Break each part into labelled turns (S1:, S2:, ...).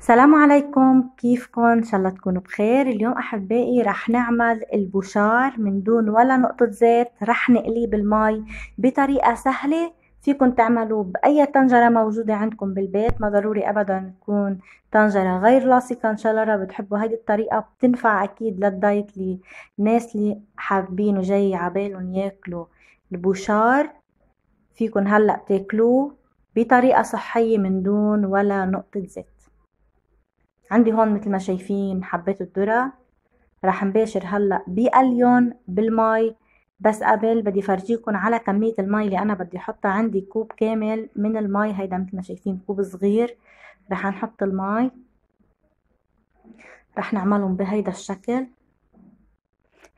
S1: السلام عليكم كيفكم ان شاء الله تكونوا بخير اليوم احبائي رح نعمل البوشار من دون ولا نقطة زيت رح نقليه بالماء بطريقة سهلة فيكم تعملوا بأي طنجرة موجودة عندكم بالبيت ما ضروري أبدا تكون طنجرة غير لاصقة إن شاء الله رب تحبوا هيدي الطريقة بتنفع أكيد للدايت اللي الناس اللي حابين وجاي عبالهم ياكلوا البوشار فيكم هلأ تاكلوه بطريقة صحية من دون ولا نقطة زيت عندي هون مثل ما شايفين حبيت الذرة راح نباشر هلأ بقليون بالمي بس قبل بدي فرجيكم على كمية المي اللي أنا بدي أحطها عندي كوب كامل من المي هيدا مثل ما شايفين كوب صغير راح نحط المي راح نعملهم بهيدا الشكل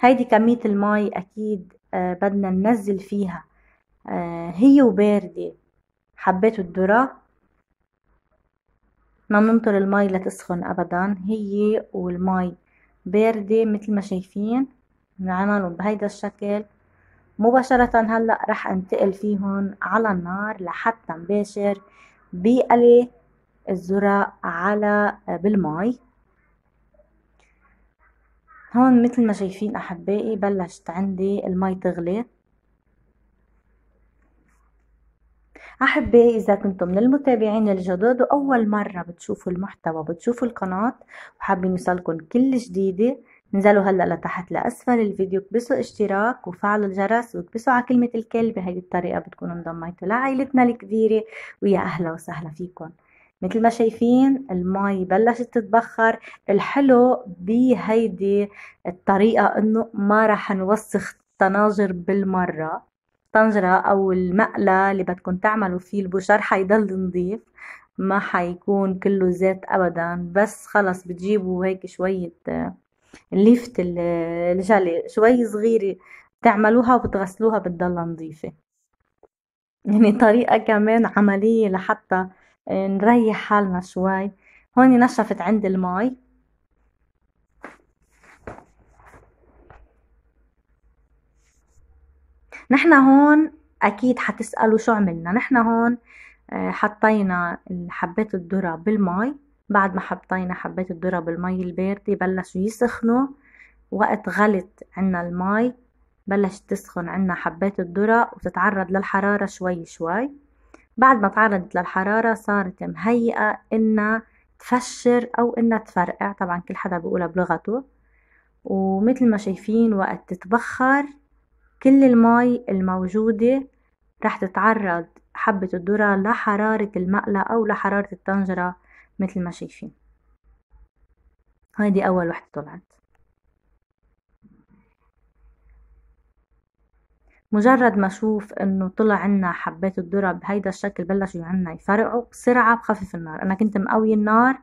S1: هيدي كمية المي أكيد آه، بدنا ننزل فيها آه، هي وباردة حبيت الذرة ما ننطر المي لتسخن ابدا هي والمي باردة مثل ما شايفين بنعملهم بهيدا الشكل مباشرة هلأ رح انتقل فيهم على النار لحتى نباشر بقلي الذرة على بالمي هون مثل ما شايفين احبائي بلشت عندي المي تغلي أحبائي إذا كنتم من المتابعين الجدد وأول مرة بتشوفوا المحتوى بتشوفوا القناة وحابين يوصلكم كل جديدة انزلوا هلا لتحت لأسفل الفيديو كبسوا اشتراك وفعلوا الجرس وكبسوا على كلمة الكل بهذه الطريقة بتكونوا انضميتوا لعائلتنا الكبيرة ويا أهلا وسهلا فيكم مثل ما شايفين المي بلشت تتبخر الحلو بهيدي الطريقة انه ما رح نوسخ الطناجر بالمرة الطنجرة أو المقلة اللي بدكم تعملوا فيه البشر حيضل نظيف ما حيكون كله زيت أبدا بس خلص بتجيبوا هيك شوية آه، الليفت الجلي شوي صغيرة بتعملوها وبتغسلوها بتضلها نظيفة يعني طريقة كمان عملية لحتى نريح حالنا شوي هون نشفت عند المي نحن هون اكيد حتسالوا شو عملنا نحن هون آه، حطينا حبات الذره بالمي بعد ما حطينا حبات الذره بالمي البارده بلشوا يسخنوا وقت غلت عنا المي بلشت تسخن عنا حبات الذره وتتعرض للحراره شوي شوي بعد ما تعرضت للحراره صارت مهيئه انها تفشر او انها تفرقع طبعا كل حدا بيقولها بلغته ومثل ما شايفين وقت تتبخر كل المي الموجودة رح تتعرض حبة الذرة لحرارة المقلة أو لحرارة الطنجرة مثل ما شايفين هيدي أول وحدة طلعت مجرد ما شوف انه طلع عنا حبات الذره بهيدا الشكل بلشوا عنا يفرقوا بسرعه بخفف النار انا كنت مقوي النار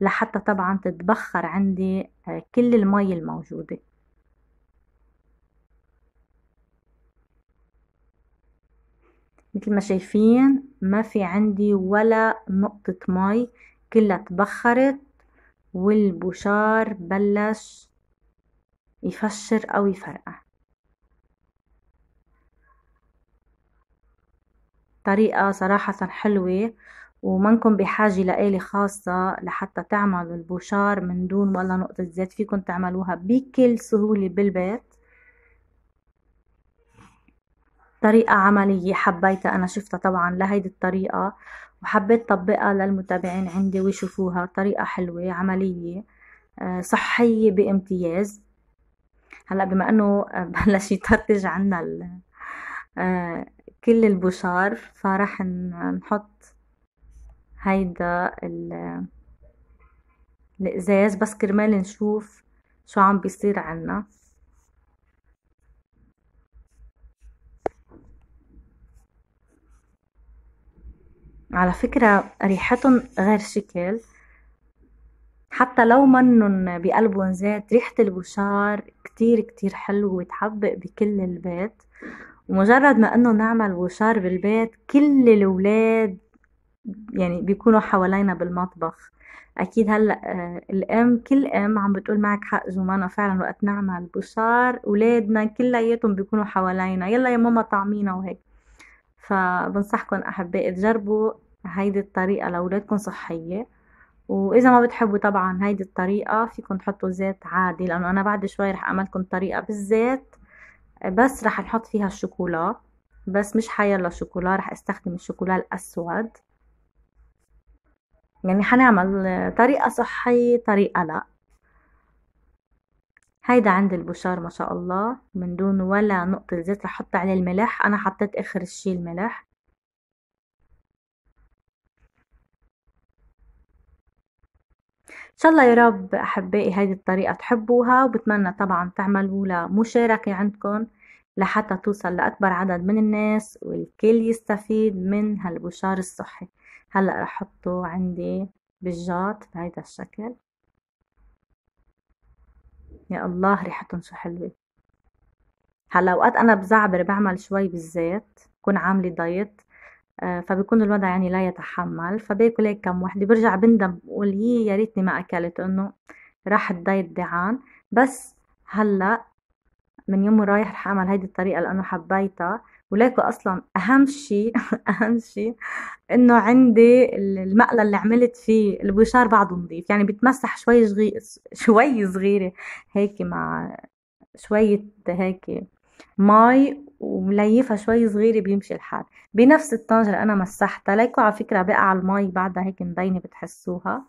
S1: لحتى طبعا تتبخر عندي آه، كل المي الموجوده مثل ما شايفين ما في عندي ولا نقطة مي كلها تبخرت والبشار بلش يفشر او يفرقع طريقة صراحة حلوة ومنكم بحاجة لآلة خاصة لحتى تعملوا البشار من دون ولا نقطة زيت فيكم تعملوها بكل سهولة بالبيت طريقة عملية حبيتها أنا شفتها طبعا لهيدي الطريقة وحبيت طبقها للمتابعين عندي ويشوفوها طريقة حلوة عملية آه، صحية بامتياز هلا بما انه آه، بلش يطرطش عنا آه، كل البشار فرح نحط هيدا ال... الازاز بس كرمال نشوف شو عم بيصير عنا على فكرة ريحتهم غير شكل حتى لو منن بقلبهم زيت ريحة البشار كتير كتير حلوة وتحبق بكل البيت ومجرد ما انه نعمل بشار بالبيت كل الولاد يعني بيكونوا حوالينا بالمطبخ اكيد هلا آه، الام كل ام عم بتقول معك حق جمانه فعلا وقت نعمل بشار اولادنا كلياتهم بيكونوا حوالينا يلا يا ماما طعمينا وهيك فبنصحكم أحبائي تجربوا هيدي الطريقة لأولادكم صحية وإذا ما بتحبوا طبعا هيدي الطريقة فيكم تحطوا زيت عادي لأنه أنا بعد شوي رح أعملكم طريقة بالزيت بس رح نحط فيها الشوكولا بس مش حيلا شوكولا رح استخدم الشوكولا الأسود يعني حنعمل طريقة صحية طريقة لا هيدا عند البشار ما شاء الله من دون ولا نقطة زيت رح احط عليه الملح انا حطيت اخر الشي الملح ان شاء الله يا رب احبائي هيدي الطريقة تحبوها وبتمنى طبعا تعملوا لها مشاركة عندكم لحتى توصل لأكبر عدد من الناس والكل يستفيد من هالبشار الصحي هلأ رح احطه عندي بالجات بهيدا الشكل يا الله ريحتهم شو حلوة هلا اوقات انا بزعبر بعمل شوي بالزيت بكون عاملة دايت آه، فبكون الوضع يعني لا يتحمل فباكل هيك كم وحده برجع بندم بقول يي يا ريتني ما اكلت انه راح الدايت دعان بس هلا من يوم ورايح رح اعمل هيدي الطريقه لانه حبيتها وليكو اصلا اهم شيء اهم شيء انه عندي المقلى اللي عملت فيه البوشار بعده نظيف يعني بتمسح شوي صغير شوي صغيره هيك مع شويه هيك مي ومليفها شوي صغيرة بيمشي الحال بنفس الطنجرة أنا مسحتها ليكو على فكرة بقع المي بعدها هيك مبينة بتحسوها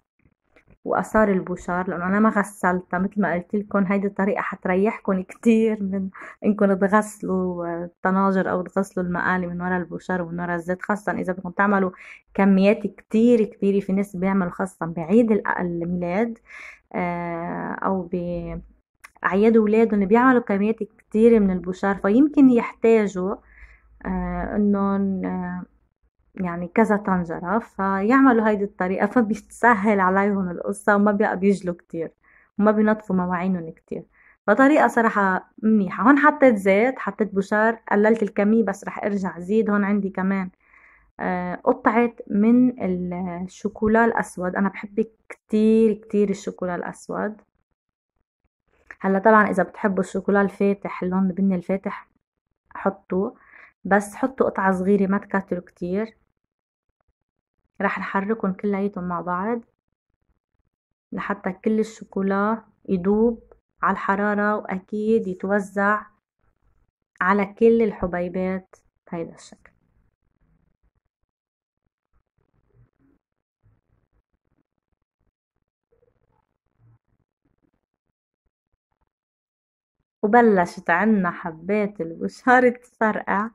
S1: واثار البشار لانه انا ما غسلتها مثل ما قلت لكم هيدي الطريقه حتريحكم كثير من انكم تغسلوا الطناجر او تغسلوا المقالي من ورا البشار ومن ورا الزيت خاصه اذا بدكم تعملوا كميات كثير كبيره في ناس بيعملوا خاصه بعيد الميلاد آه، او ب اعياد اولادهم بيعملوا كميات كثيره من البشار فيمكن يحتاجوا آه، انهم آه، يعني كذا طنجرة فيعملوا هيدي الطريقة فبتسهل عليهم القصة وما بقى بيجلوا كتير وما بينظفوا مواعينهم كتير فطريقة صراحة منيحة هون حطيت زيت حطيت بشار قللت الكمية بس رح ارجع زيد هون عندي كمان آه، قطعة من الشوكولا الأسود أنا بحب كتير كتير الشوكولا الأسود هلا طبعا إذا بتحبوا الشوكولا الفاتح اللون البني الفاتح حطوه بس حطوا قطعة صغيرة ما تكتروا كتير راح نحركهم كلياتهم مع بعض لحتى كل الشوكولا يدوب على الحرارة وأكيد يتوزع على كل الحبيبات بهيدا الشكل وبلشت عنا حبات البشار تفرقع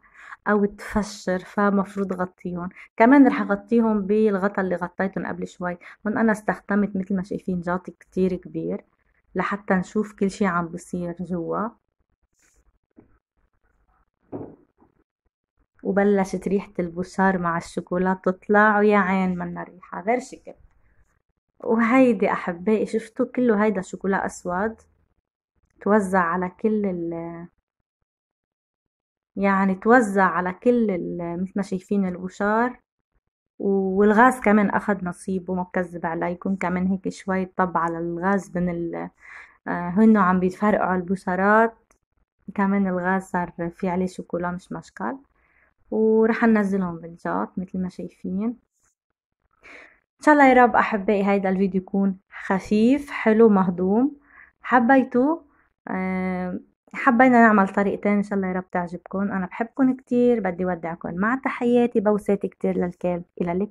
S1: او تفشر فمفروض غطيهم كمان رح اغطيهم بالغطا اللي غطيتهم قبل شوي هون انا استخدمت مثل ما شايفين جاط كتير كبير لحتى نشوف كل شي عم بصير جوا وبلشت ريحة البشار مع الشوكولاتة تطلع ويا عين منا ريحة غير شكل وهيدي أحبائي شفتوا كله هيدا شوكولا أسود توزع على كل يعني توزع على كل مثل ما شايفين البشار والغاز كمان أخد نصيبه ما بكذب عليكم كمان هيك شوي طب على الغاز من ال آه، هنو عم بيتفرقعوا البشرات كمان الغاز صار في عليه شوكولا مش مشكل ورح ننزلهم بالجات مثل ما شايفين ان شاء الله يا رب احبائي هيدا الفيديو يكون خفيف حلو مهضوم حبيتوه آه، حبينا نعمل طريقتين ان شاء الله يا رب تعجبكم انا بحبكم كتير بدي ودعكم مع تحياتي بوسات كتير للكل الى اللقاء